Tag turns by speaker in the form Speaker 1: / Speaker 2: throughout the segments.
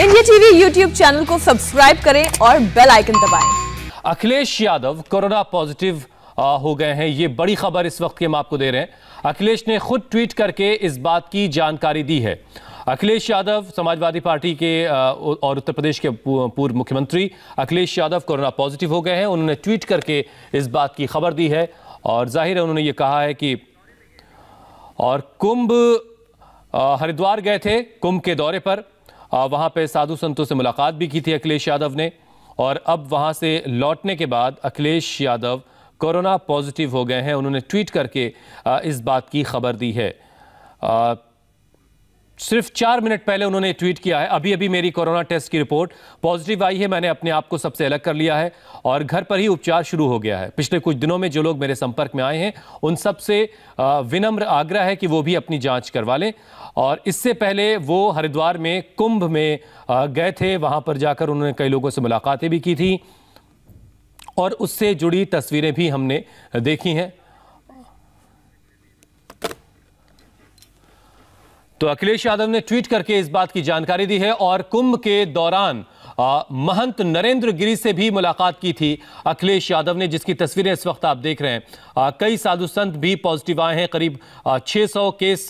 Speaker 1: India TV YouTube channel को subscribe करें और बेल आइकन दबाएं।
Speaker 2: अखिलेश यादव कोरोना पॉजिटिव हो गए हैं ये बड़ी खबर इस वक्त हम आपको दे रहे हैं अखिलेश ने खुद ट्वीट करके इस बात की जानकारी दी है अखिलेश यादव समाजवादी पार्टी के और उत्तर प्रदेश के पूर्व मुख्यमंत्री अखिलेश यादव कोरोना पॉजिटिव हो गए हैं उन्होंने ट्वीट करके इस बात की खबर दी है और जाहिर है उन्होंने ये कहा है कि और कुंभ हरिद्वार गए थे कुंभ के दौरे पर वहाँ पे साधु संतों से मुलाकात भी की थी अखिलेश यादव ने और अब वहाँ से लौटने के बाद अखिलेश यादव कोरोना पॉजिटिव हो गए हैं उन्होंने ट्वीट करके इस बात की खबर दी है सिर्फ चार मिनट पहले उन्होंने ट्वीट किया है अभी अभी मेरी कोरोना टेस्ट की रिपोर्ट पॉजिटिव आई है मैंने अपने आप को सबसे अलग कर लिया है और घर पर ही उपचार शुरू हो गया है पिछले कुछ दिनों में जो लोग मेरे संपर्क में आए हैं उन सब से विनम्र आग्रह है कि वो भी अपनी जांच करवा लें और इससे पहले वो हरिद्वार में कुंभ में गए थे वहाँ पर जाकर उन्होंने कई लोगों से मुलाकातें भी की थी और उससे जुड़ी तस्वीरें भी हमने देखी हैं तो अखिलेश यादव ने ट्वीट करके इस बात की जानकारी दी है और कुंभ के दौरान आ, महंत नरेंद्र गिरी से भी मुलाकात की थी अखिलेश यादव ने जिसकी तस्वीरें इस वक्त आप देख रहे हैं आ, कई साधु संत भी पॉजिटिव आए हैं करीब 600 केस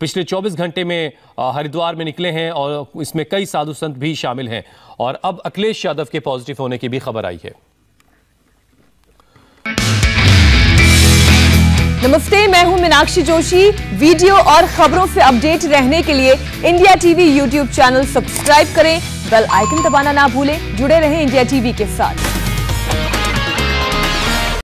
Speaker 2: पिछले 24 घंटे में हरिद्वार में निकले हैं और इसमें कई साधु संत भी शामिल हैं और अब अखिलेश यादव के पॉजिटिव होने की भी खबर आई है
Speaker 1: नमस्ते मैं हूं मीनाक्षी जोशी वीडियो और खबरों से अपडेट रहने के लिए India TV YouTube channel subscribe करें बेल आइकन दबाना ना भूलें जुड़े रहें इंडिया टीवी के साथ